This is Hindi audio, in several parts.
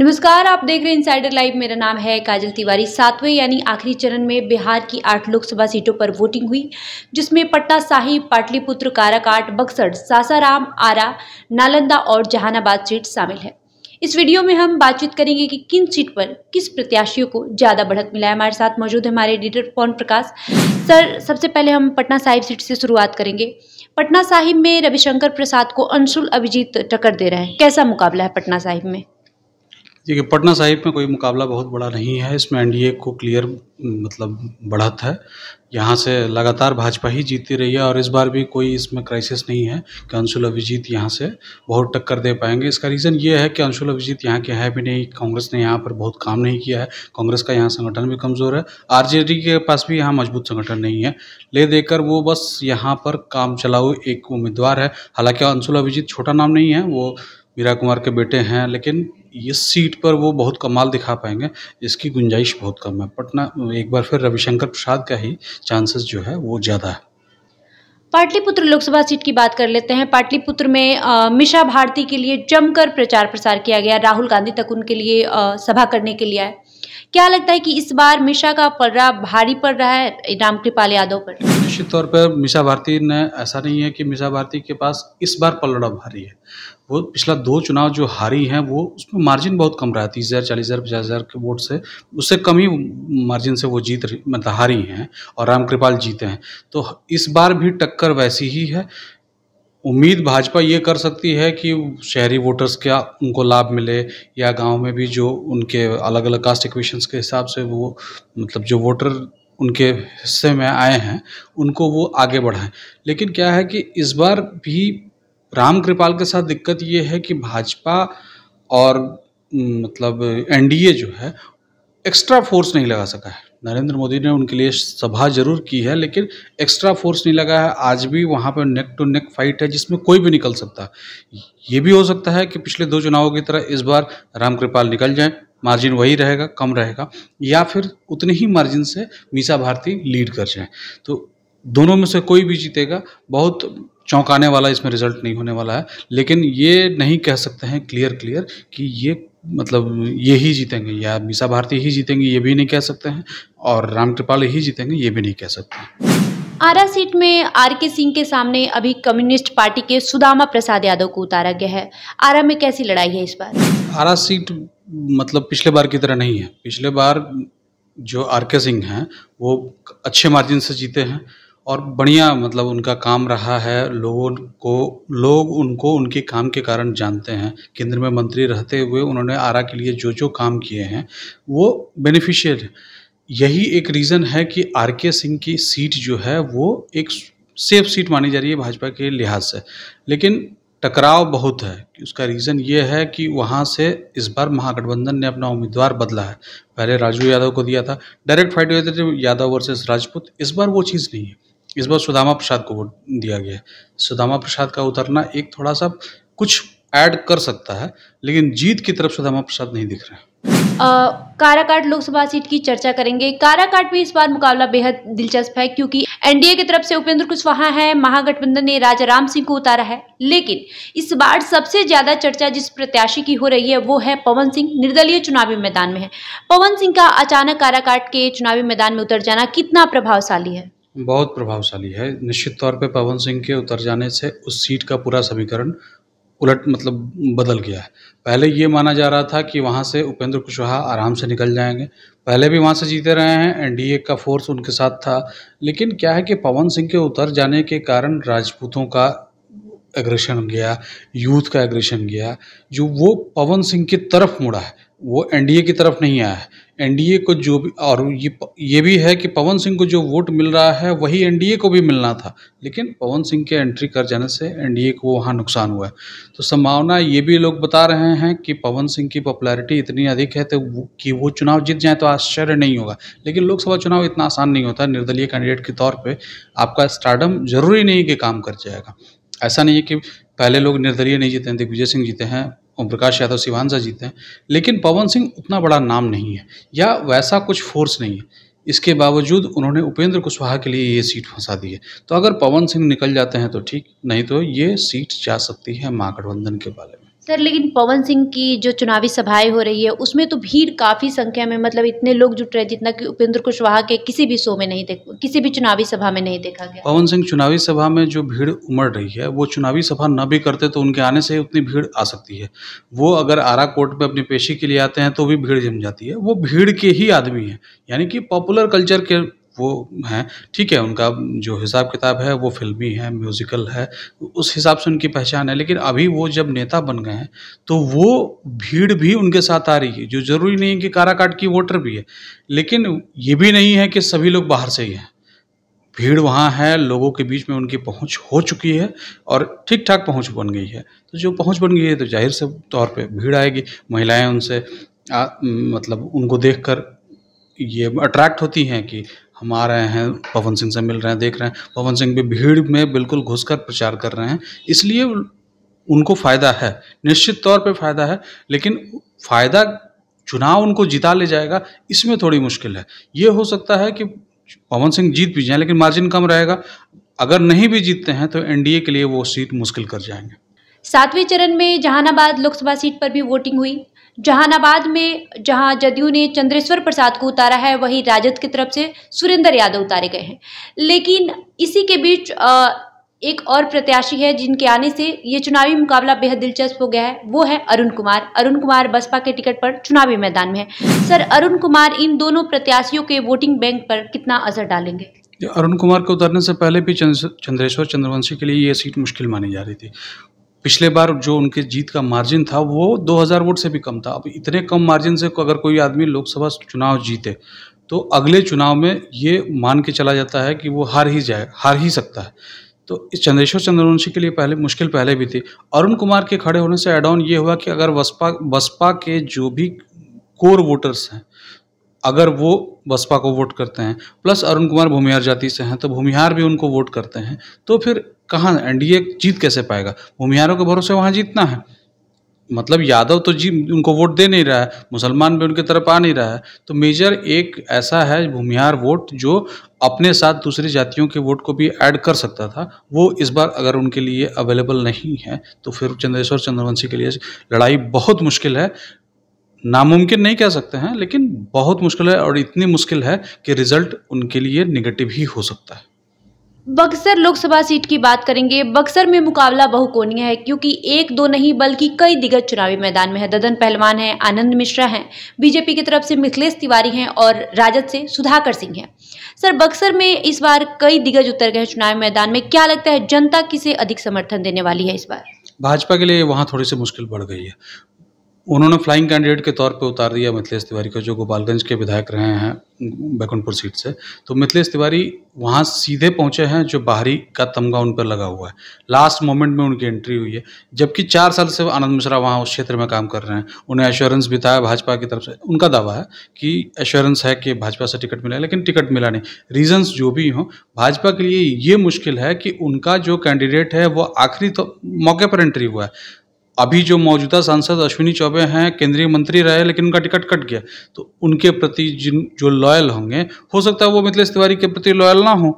नमस्कार आप देख रहे हैं इनसाइडर लाइव मेरा नाम है काजल तिवारी सातवें यानी आखिरी चरण में बिहार की आठ लोकसभा सीटों पर वोटिंग हुई जिसमें पटना साहिब पाटलिपुत्र काराकाट बक्सर सासाराम आरा नालंदा और जहानाबाद सीट शामिल है इस वीडियो में हम बातचीत करेंगे कि किन सीट पर किस प्रत्याशियों को ज़्यादा बढ़त मिला है हमारे साथ मौजूद है हमारे एडिटर पवन प्रकाश सर सबसे पहले हम पटना साहिब सीट से शुरुआत करेंगे पटना साहिब में रविशंकर प्रसाद को अंशुल अभिजीत टक्कर दे रहे हैं कैसा मुकाबला है पटना साहिब में देखिए पटना साहिब में कोई मुकाबला बहुत बड़ा नहीं है इसमें एनडीए को क्लियर मतलब बढ़त है यहाँ से लगातार भाजपा ही जीती रही है और इस बार भी कोई इसमें क्राइसिस नहीं है कि अंशुल अभिजीत यहाँ से बहुत टक्कर दे पाएंगे इसका रीज़न ये है कि अंशुल अभिजीत यहाँ के हैं भी नहीं कांग्रेस ने यहाँ पर बहुत काम नहीं किया है कांग्रेस का यहाँ संगठन भी कमज़ोर है आर के पास भी यहाँ मजबूत संगठन नहीं है ले देकर वो बस यहाँ पर काम चलाऊ एक उम्मीदवार है हालाँकि अंशुल अभिजीत छोटा नाम नहीं है वो मीरा कुमार के बेटे हैं लेकिन इस सीट पर वो बहुत कमाल दिखा पाएंगे इसकी गुंजाइश बहुत कम है पटना एक बार फिर रविशंकर प्रसाद का ही चांसेस जो है वो ज़्यादा है पाटलिपुत्र लोकसभा सीट की बात कर लेते हैं पाटलिपुत्र में आ, मिशा भारती के लिए जमकर प्रचार प्रसार किया गया राहुल गांधी तक उनके लिए आ, सभा करने के लिए आए क्या लगता है कि इस बार मिशा का पलड़ा भारी पड़ रहा है रामकृपाल यादव पर निश्चित तौर पर मिशा भारती ने ऐसा नहीं है कि मिशा भारती के पास इस बार पलड़ा भारी है वो पिछला दो चुनाव जो हारी हैं वो उसमें मार्जिन बहुत कम रहा है तीस हज़ार चालीस हज़ार पचास हज़ार के वोट से उससे कम ही मार्जिन से वो जीत मतलब हारी हैं और रामकृपाल जीते हैं तो इस बार भी टक्कर वैसी ही है उम्मीद भाजपा ये कर सकती है कि शहरी वोटर्स क्या उनको लाभ मिले या गांव में भी जो उनके अलग अलग कास्ट इक्वेशन के हिसाब से वो मतलब जो वोटर उनके हिस्से में आए हैं उनको वो आगे बढ़ाएं लेकिन क्या है कि इस बार भी राम कृपाल के साथ दिक्कत ये है कि भाजपा और मतलब एनडीए जो है एक्स्ट्रा फोर्स नहीं लगा सका है नरेंद्र मोदी ने उनके लिए सभा जरूर की है लेकिन एक्स्ट्रा फोर्स नहीं लगा है आज भी वहाँ पर नेक टू नेक फाइट है जिसमें कोई भी निकल सकता है ये भी हो सकता है कि पिछले दो चुनावों की तरह इस बार रामकृपाल निकल जाए मार्जिन वही रहेगा कम रहेगा या फिर उतने ही मार्जिन से मीसा भारती लीड कर जाए तो दोनों में से कोई भी जीतेगा बहुत चौंकाने वाला इसमें रिजल्ट नहीं होने वाला है लेकिन ये नहीं कह सकते हैं क्लियर क्लियर कि ये मतलब ये ही जीतेंगे या मीसा भारती ही जीतेंगे ये भी नहीं कह सकते हैं और रामकृपाल ही जीतेंगे ये भी नहीं कह सकते हैं आरा सीट में आर के सिंह के सामने अभी कम्युनिस्ट पार्टी के सुदामा प्रसाद यादव को उतारा गया है आरा में कैसी लड़ाई है इस बार आरा सीट मतलब पिछले बार की तरह नहीं है पिछले बार जो आर के सिंह हैं वो अच्छे मार्जिन से जीते हैं और बढ़िया मतलब उनका काम रहा है लोगों को लोग उनको उनके काम के कारण जानते हैं केंद्र में मंत्री रहते हुए उन्होंने आरा के लिए जो जो काम किए हैं वो बेनिफिशियल यही एक रीज़न है कि आर के सिंह की सीट जो है वो एक सेफ सीट मानी जा रही है भाजपा के लिहाज से लेकिन टकराव बहुत है उसका रीज़न ये है कि वहाँ से इस बार महागठबंधन ने अपना उम्मीदवार बदला है पहले राजू यादव को दिया था डायरेक्ट फाइट हुए थे तो यादव वर्सेस राजपूत इस बार वो चीज़ नहीं है इस बार सुदामा प्रसाद को वोट दिया गया सुदामा प्रसाद का उतरना एक थोड़ा सा कुछ ऐड कर सकता है लेकिन जीत की तरफ सुदामा प्रसाद नहीं दिख रहे काराकाट लोकसभा सीट की चर्चा करेंगे काराकाट में इस बार मुकाबला बेहद दिलचस्प है क्योंकि एनडीए की तरफ से उपेंद्र कुशवाहा है महागठबंधन ने राजा राम सिंह को उतारा है लेकिन इस बार सबसे ज्यादा चर्चा जिस प्रत्याशी की हो रही है वो है पवन सिंह निर्दलीय चुनावी मैदान में है पवन सिंह का अचानक काराकाट के चुनावी मैदान में उतर जाना कितना प्रभावशाली है बहुत प्रभावशाली है निश्चित तौर पे पवन सिंह के उतर जाने से उस सीट का पूरा समीकरण उलट मतलब बदल गया है पहले ये माना जा रहा था कि वहाँ से उपेंद्र कुशवाहा आराम से निकल जाएंगे पहले भी वहाँ से जीते रहे हैं एनडीए का फोर्स उनके साथ था लेकिन क्या है कि पवन सिंह के उतर जाने के कारण राजपूतों का एग्रेशन गया यूथ का एग्रेशन गया जो वो पवन सिंह की तरफ मुड़ा है वो एनडीए की तरफ नहीं आया है एनडीए को जो भी और ये ये भी है कि पवन सिंह को जो वोट मिल रहा है वही एनडीए को भी मिलना था लेकिन पवन सिंह के एंट्री कर जाने से एनडीए को वहाँ नुकसान हुआ है तो संभावना ये भी लोग बता रहे हैं कि पवन सिंह की पॉपुलैरिटी इतनी अधिक है तो कि वो चुनाव जीत जाए तो आश्चर्य नहीं होगा लेकिन लोकसभा चुनाव इतना आसान नहीं होता निर्दलीय कैंडिडेट के तौर पर आपका स्टार्डम जरूरी नहीं कि काम कर जाएगा ऐसा नहीं है कि पहले लोग निर्दलीय नहीं जीते हैं दिग्विजय सिंह जीते हैं ओम प्रकाश यादव सिवानजा जीते हैं लेकिन पवन सिंह उतना बड़ा नाम नहीं है या वैसा कुछ फोर्स नहीं है इसके बावजूद उन्होंने उपेंद्र कुशवाहा के लिए ये सीट फंसा दी है तो अगर पवन सिंह निकल जाते हैं तो ठीक नहीं तो ये सीट जा सकती है महागठबंधन के बारे में सर लेकिन पवन सिंह की जो चुनावी सभाएं हो रही है उसमें तो भीड़ काफ़ी संख्या में मतलब इतने लोग जुट रहे जितना कि उपेंद्र कुशवाहा के किसी भी शो में नहीं देख किसी भी चुनावी सभा में नहीं देखा गया पवन सिंह चुनावी सभा में जो भीड़ उमड़ रही है वो चुनावी सभा न भी करते तो उनके आने से उतनी भीड़ आ सकती है वो अगर आरा कोर्ट में अपनी पेशी के लिए आते हैं तो भी भीड़ जम जाती है वो भीड़ के ही आदमी हैं यानी कि पॉपुलर कल्चर के वो हैं ठीक है उनका जो हिसाब किताब है वो फिल्मी है म्यूज़िकल है उस हिसाब से उनकी पहचान है लेकिन अभी वो जब नेता बन गए हैं तो वो भीड़ भी उनके साथ आ रही है जो ज़रूरी नहीं है कि काराकाट की वोटर भी है लेकिन ये भी नहीं है कि सभी लोग बाहर से ही हैं भीड़ वहाँ है लोगों के बीच में उनकी पहुँच हो चुकी है और ठीक ठाक पहुँच बन गई है तो जो पहुँच बन गई है तो जाहिर से तौर पर भीड़ आएगी महिलाएँ उनसे आ, मतलब उनको देखकर ये अट्रैक्ट होती हैं कि हम आ रहे हैं पवन सिंह से मिल रहे हैं देख रहे हैं पवन सिंह भी भीड़ में बिल्कुल घुसकर प्रचार कर रहे हैं इसलिए उनको फ़ायदा है निश्चित तौर पे फ़ायदा है लेकिन फ़ायदा चुनाव उनको जिता ले जाएगा इसमें थोड़ी मुश्किल है ये हो सकता है कि पवन सिंह जीत भी जाए लेकिन मार्जिन कम रहेगा अगर नहीं भी जीतते हैं तो एनडीए के लिए वो सीट मुश्किल कर जाएंगे सातवें चरण में जहानाबाद लोकसभा सीट पर भी वोटिंग हुई जहानाबाद में जहां जदयू ने चंद्रेश्वर प्रसाद को उतारा है वहीं राजद की तरफ से सुरेंद्र यादव उतारे गए हैं लेकिन इसी के बीच एक और प्रत्याशी है जिनके आने से ये चुनावी मुकाबला बेहद दिलचस्प हो गया है वो है अरुण कुमार अरुण कुमार बसपा के टिकट पर चुनावी मैदान में है सर अरुण कुमार इन दोनों प्रत्याशियों के वोटिंग बैंक पर कितना असर डालेंगे अरुण कुमार को उतरने से पहले भी चंद्रेश्वर चंद्रवंशी के लिए ये सीट मुश्किल मानी जा रही थी पिछले बार जो उनके जीत का मार्जिन था वो 2000 वोट से भी कम था अब इतने कम मार्जिन से अगर कोई आदमी लोकसभा चुनाव जीते तो अगले चुनाव में ये मान के चला जाता है कि वो हार ही जाए हार ही सकता है तो इस चंद्रेश्वर चंद्रवंशी के लिए पहले मुश्किल पहले भी थी अरुण कुमार के खड़े होने से एड ऑन ये हुआ कि अगर बसपा बसपा के जो भी कोर वोटर्स हैं अगर वो बसपा को वोट करते हैं प्लस अरुण कुमार भूमिहार जाति से हैं तो भूमिहार भी उनको वोट करते हैं तो फिर कहाँ एनडीए जीत कैसे पाएगा भूमिहारों के भरोसे वहाँ जीतना है मतलब यादव तो जी उनको वोट दे नहीं रहा है मुसलमान भी उनकी तरफ आ नहीं रहा है तो मेजर एक ऐसा है भूमिहार वोट जो अपने साथ दूसरी जातियों के वोट को भी ऐड कर सकता था वो इस बार अगर उनके लिए अवेलेबल नहीं है तो फिर चंद्रेश्वर चंद्रवंशी के लिए लड़ाई बहुत मुश्किल है नामुमकिन नहीं कह सकते हैं लेकिन बहुत मुश्किल है और इतनी मुश्किल है कि रिजल्ट उनके लिए निगेटिव ही हो सकता है बक्सर लोकसभा सीट की बात करेंगे बक्सर में मुकाबला बहुकोणीय है क्योंकि एक दो नहीं बल्कि कई दिग्गज चुनावी मैदान में है ददन पहलवान है आनंद मिश्रा हैं बीजेपी की तरफ से मिथिलेश तिवारी हैं और राजद से सुधाकर सिंह हैं सर बक्सर में इस बार कई दिग्गज उतर गए चुनावी मैदान में क्या लगता है जनता किसे अधिक समर्थन देने वाली है इस बार भाजपा के लिए वहाँ थोड़ी सी मुश्किल बढ़ गई है उन्होंने फ्लाइंग कैंडिडेट के तौर पर उतार दिया मिथिलेश तिवारी को जो गोपालगंज के विधायक रहे हैं बैकुंठपुर सीट से तो मिथिलेश तिवारी वहाँ सीधे पहुँचे हैं जो बाहरी का तमगा उन पर लगा हुआ है लास्ट मोमेंट में उनकी एंट्री हुई है जबकि चार साल से आनंद मिश्रा वहाँ उस क्षेत्र में काम कर रहे हैं उन्हें एश्योरेंस भी था भाजपा की तरफ से उनका दावा है कि एश्योरेंस है कि भाजपा से टिकट मिला लेकिन टिकट मिला नहीं रीजन्स जो भी हों भाजपा के लिए ये मुश्किल है कि उनका जो कैंडिडेट है वो आखिरी तो मौके पर एंट्री हुआ है अभी जो मौजूदा सांसद अश्विनी चौबे हैं केंद्रीय मंत्री रहे लेकिन उनका टिकट कट गया तो उनके प्रति जिन जो लॉयल होंगे हो सकता है वो मिथिलेश तिवारी के प्रति लॉयल ना हो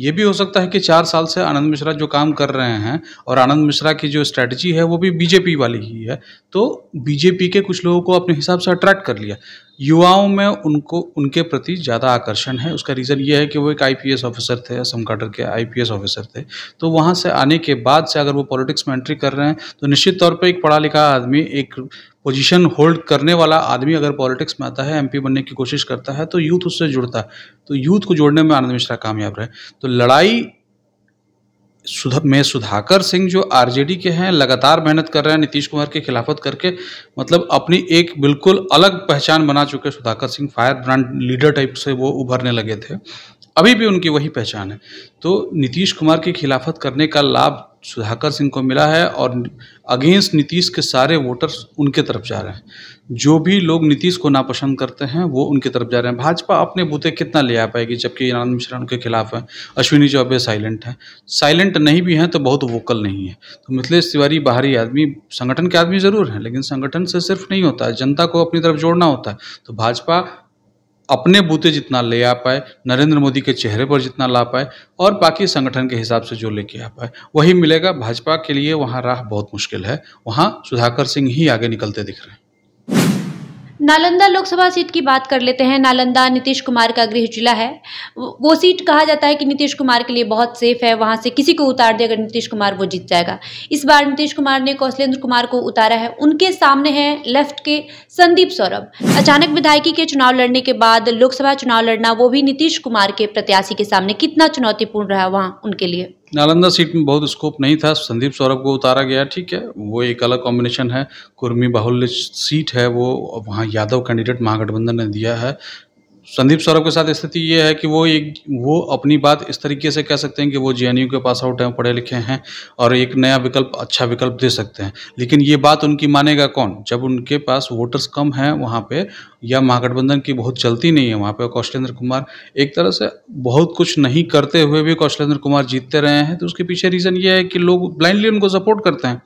ये भी हो सकता है कि चार साल से आनंद मिश्रा जो काम कर रहे हैं और आनंद मिश्रा की जो स्ट्रैटेजी है वो भी बीजेपी वाली ही है तो बीजेपी के कुछ लोगों को अपने हिसाब से अट्रैक्ट कर लिया युवाओं में उनको उनके प्रति ज़्यादा आकर्षण है उसका रीज़न ये है कि वो एक आईपीएस ऑफिसर थे असम काटर के आईपीएस ऑफिसर थे तो वहाँ से आने के बाद से अगर वो पॉलिटिक्स में एंट्री कर रहे हैं तो निश्चित तौर पर एक पढ़ा लिखा आदमी एक पोजीशन होल्ड करने वाला आदमी अगर पॉलिटिक्स में आता है एमपी बनने की कोशिश करता है तो यूथ उससे जुड़ता है तो यूथ को जोड़ने में आनंद मिश्रा कामयाब रहे तो लड़ाई सुधा में सुधाकर सिंह जो आरजेडी के हैं लगातार मेहनत कर रहे हैं नीतीश कुमार की खिलाफत करके मतलब अपनी एक बिल्कुल अलग पहचान बना चुके Sudhakar Singh fire brand leader type से वो उभरने लगे थे अभी भी उनकी वही पहचान है तो नीतीश कुमार की खिलाफत करने का लाभ सुधाकर सिंह को मिला है और अगेंस्ट नीतीश के सारे वोटर्स उनके तरफ जा रहे हैं जो भी लोग नीतीश को नापसंद करते हैं वो उनके तरफ जा रहे हैं भाजपा अपने बूते कितना ले आ पाएगी जबकि आनंद मिश्रा उनके खिलाफ है अश्विनी चौबे साइलेंट है साइलेंट नहीं भी हैं तो बहुत वोकल नहीं है तो मिथिलेश तिवारी बाहरी आदमी संगठन के आदमी ज़रूर हैं लेकिन संगठन से सिर्फ नहीं होता है जनता को अपनी तरफ जोड़ना होता है तो भाजपा अपने बूते जितना ले आ पाए नरेंद्र मोदी के चेहरे पर जितना ला पाए और बाकी संगठन के हिसाब से जो लेके आ पाए वही मिलेगा भाजपा के लिए वहाँ राह बहुत मुश्किल है वहाँ सुधाकर सिंह ही आगे निकलते दिख रहे हैं नालंदा लोकसभा सीट की बात कर लेते हैं नालंदा नीतीश कुमार का गृह जिला है वो सीट कहा जाता है कि नीतीश कुमार के लिए बहुत सेफ है वहाँ से किसी को उतार दे अगर नीतीश कुमार वो जीत जाएगा इस बार नीतीश कुमार ने कौशलेंद्र कुमार को उतारा है उनके सामने हैं लेफ्ट के संदीप सौरभ अचानक विधायकी के चुनाव लड़ने के बाद लोकसभा चुनाव लड़ना वो भी नीतीश कुमार के प्रत्याशी के सामने कितना चुनौतीपूर्ण रहा वहाँ उनके लिए नालंदा सीट में बहुत स्कोप नहीं था संदीप सौरभ को उतारा गया ठीक है वो एक अलग कॉम्बिनेशन है कुर्मी बाहुल्य सीट है वो वहाँ यादव कैंडिडेट महागठबंधन ने दिया है संदीप सौरभ के साथ स्थिति ये है कि वो एक वो अपनी बात इस तरीके से कह सकते हैं कि वो जे के पास आउट हैं पढ़े लिखे हैं और एक नया विकल्प अच्छा विकल्प दे सकते हैं लेकिन ये बात उनकी मानेगा कौन जब उनके पास वोटर्स कम हैं वहाँ पे या महागठबंधन की बहुत चलती नहीं है वहाँ पे कौशलेंद्र कुमार एक तरह से बहुत कुछ नहीं करते हुए भी कौशलेंद्र कुमार जीतते रहे हैं तो उसके पीछे रीज़न ये है कि लोग ब्लाइंडली उनको सपोर्ट करते हैं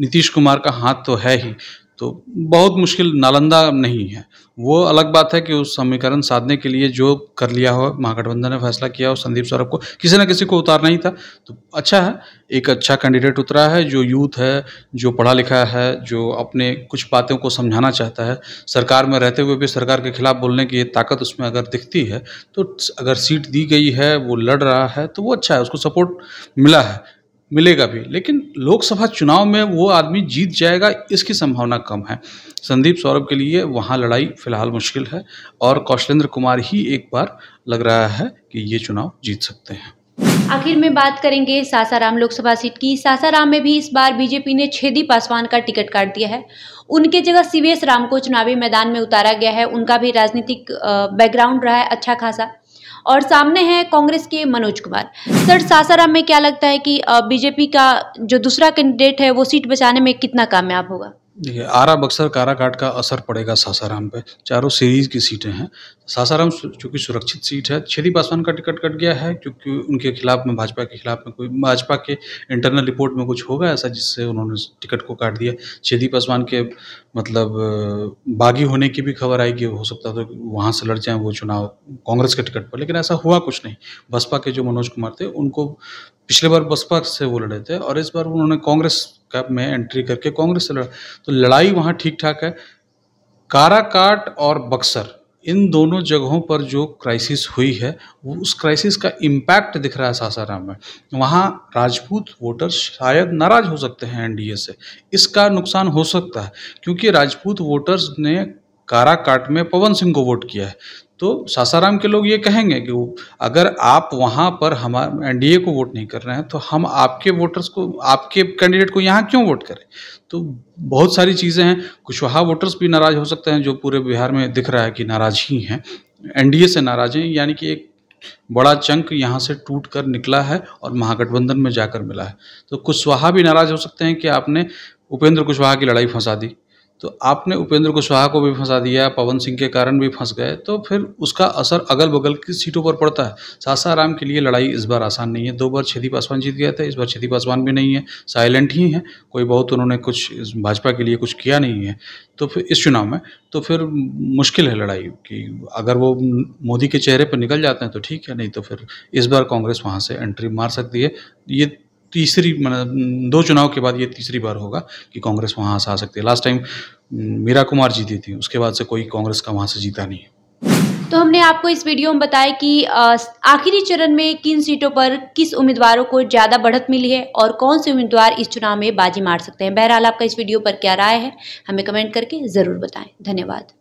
नीतीश कुमार का हाथ तो है ही तो बहुत मुश्किल नालंदा नहीं है वो अलग बात है कि उस समीकरण साधने के लिए जो कर लिया हो महागठबंधन ने फैसला किया हो संदीप सौरभ को किसी ना किसी को उतारना ही था तो अच्छा है एक अच्छा कैंडिडेट उतरा है जो यूथ है जो पढ़ा लिखा है जो अपने कुछ बातों को समझाना चाहता है सरकार में रहते हुए भी सरकार के खिलाफ बोलने की ताकत उसमें अगर दिखती है तो अगर सीट दी गई है वो लड़ रहा है तो वो अच्छा है उसको सपोर्ट मिला है मिलेगा भी लेकिन लोकसभा चुनाव में वो आदमी जीत जाएगा इसकी संभावना कम है संदीप सौरभ के लिए वहाँ लड़ाई फिलहाल मुश्किल है और कौशलेंद्र कुमार ही एक बार लग रहा है कि ये चुनाव जीत सकते हैं आखिर में बात करेंगे सासाराम लोकसभा सीट की सासाराम में भी इस बार बीजेपी ने छेदी पासवान का टिकट काट दिया है उनके जगह सीवीएस राम को चुनावी मैदान में उतारा गया है उनका भी राजनीतिक बैकग्राउंड रहा है अच्छा खासा और सामने हैं कांग्रेस के मनोज कुमार सर सासाराम में क्या लगता है कि बीजेपी का जो दूसरा कैंडिडेट है वो सीट बचाने में कितना कामयाब होगा देखिए आरा बक्सर काराकाट का असर पड़ेगा सासाराम पे चारों सीरीज की सीटें हैं सासाराम चूँकि सुरक्षित सीट है छेदी पासवान का टिकट कट गया है क्योंकि उनके खिलाफ में भाजपा के खिलाफ में कोई भाजपा के इंटरनल रिपोर्ट में कुछ होगा ऐसा जिससे उन्होंने टिकट को काट दिया छेदी पासवान के मतलब बागी होने की भी खबर आएगी हो सकता था तो वहाँ से लड़ जाएँ वो चुनाव कांग्रेस के टिकट पर लेकिन ऐसा हुआ कुछ नहीं बसपा के जो मनोज कुमार थे उनको पिछले बार बसपा से वो लड़े थे और इस बार उन्होंने कांग्रेस कैब में एंट्री करके कांग्रेस से लड़ा तो लड़ाई वहाँ ठीक ठाक है काराकाट और बक्सर इन दोनों जगहों पर जो क्राइसिस हुई है वो उस क्राइसिस का इम्पैक्ट दिख रहा है सासाराम में वहाँ राजपूत वोटर शायद नाराज हो सकते हैं एनडीए से इसका नुकसान हो सकता है क्योंकि राजपूत वोटर्स ने काराकाट में पवन सिंह को वोट किया है तो सासाराम के लोग ये कहेंगे कि वो अगर आप वहाँ पर हमारे एनडीए को वोट नहीं कर रहे हैं तो हम आपके वोटर्स को आपके कैंडिडेट को यहाँ क्यों वोट करें तो बहुत सारी चीज़ें हैं कुशवाहा वोटर्स भी नाराज़ हो सकते हैं जो पूरे बिहार में दिख रहा है कि नाराज़ ही हैं एनडीए से नाराज़ हैं यानी कि एक बड़ा चंक यहाँ से टूट कर निकला है और महागठबंधन में जाकर मिला है तो कुशवाहा भी नाराज़ हो सकते हैं कि आपने उपेंद्र कुशवाहा की लड़ाई फंसा दी तो आपने उपेंद्र कुशवाहा को भी फंसा दिया पवन सिंह के कारण भी फंस गए तो फिर उसका असर अगल बगल की सीटों पर पड़ता है सासाराम के लिए लड़ाई इस बार आसान नहीं है दो बार छेदी पासवान जीत गया था इस बार छेदी पासवान भी नहीं है साइलेंट ही हैं कोई बहुत उन्होंने कुछ भाजपा के लिए कुछ किया नहीं है तो फिर इस चुनाव में तो फिर मुश्किल है लड़ाई कि अगर वो मोदी के चेहरे पर निकल जाते हैं तो ठीक है नहीं तो फिर इस बार कांग्रेस वहाँ से एंट्री मार सकती है ये तीसरी मतलब, दो चुनाव के बाद ये तीसरी बार होगा कि कांग्रेस वहाँ से आ सकती है लास्ट टाइम मीरा कुमार जीती थी उसके बाद से कोई कांग्रेस का वहाँ से जीता नहीं तो हमने आपको इस वीडियो में बताया कि आखिरी चरण में किन सीटों पर किस उम्मीदवारों को ज़्यादा बढ़त मिली है और कौन से उम्मीदवार इस चुनाव में बाजी मार सकते हैं बहरहाल आपका इस वीडियो पर क्या राय है हमें कमेंट करके ज़रूर बताएं धन्यवाद